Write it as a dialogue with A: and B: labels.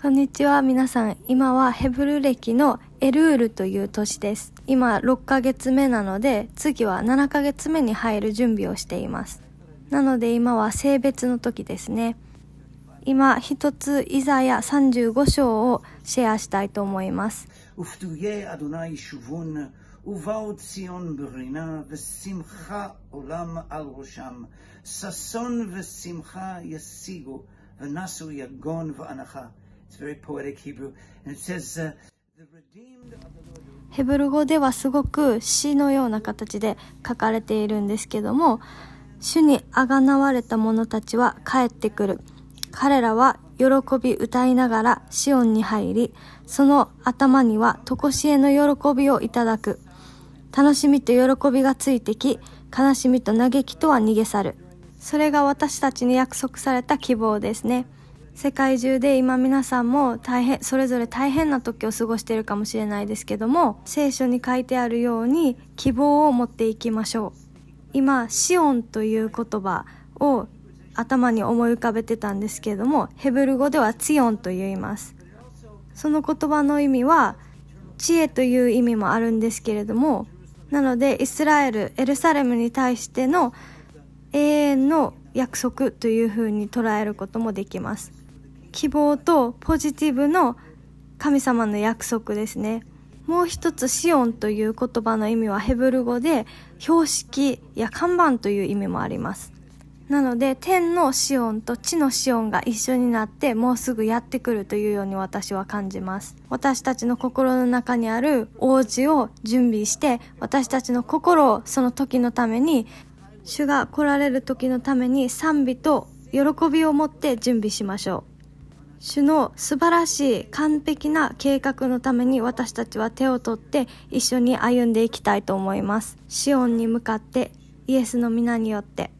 A: こんにちは皆さん。今はヘブル歴のエルールという年です。今6ヶ月目なので次は7ヶ月目に入る準備をしています。なので今は性別の時ですね。今一つイザヤ35章をシェアしたいと思います。
B: ובאות ציון ב ר It's very poetic Hebrew. And it says,
A: ヘブル語ではすごく詩のような形で書かれているんですけども主にあがなわれた者たちは帰ってくる彼らは喜び歌いながらシオンに入りその頭にはとこしえの喜びをいただく楽しみと喜びがついてき悲しみと嘆きとは逃げ去るそれが私たちに約束された希望ですね世界中で今皆さんも大変それぞれ大変な時を過ごしているかもしれないですけども聖書に書いてあるように希望を持っていきましょう今「シオン」という言葉を頭に思い浮かべてたんですけれどもヘブル語では「ツヨン」と言いますその言葉の意味は知恵という意味もあるんですけれどもなのでイスラエルエルサレムに対しての永遠の約束というふうに捉えることもできます希望とポジティブの神様の約束ですねもう一つシオンという言葉の意味はヘブル語で標識や看板という意味もありますなので天のシオンと地のシオンが一緒になってもうすぐやってくるというように私は感じます私たちの心の中にある王子を準備して私たちの心をその時のために主が来られる時のために賛美と喜びを持って準備しましょう主の素晴らしい完璧な計画のために私たちは手を取って一緒に歩んでいきたいと思いますシオンに向かってイエスの皆によって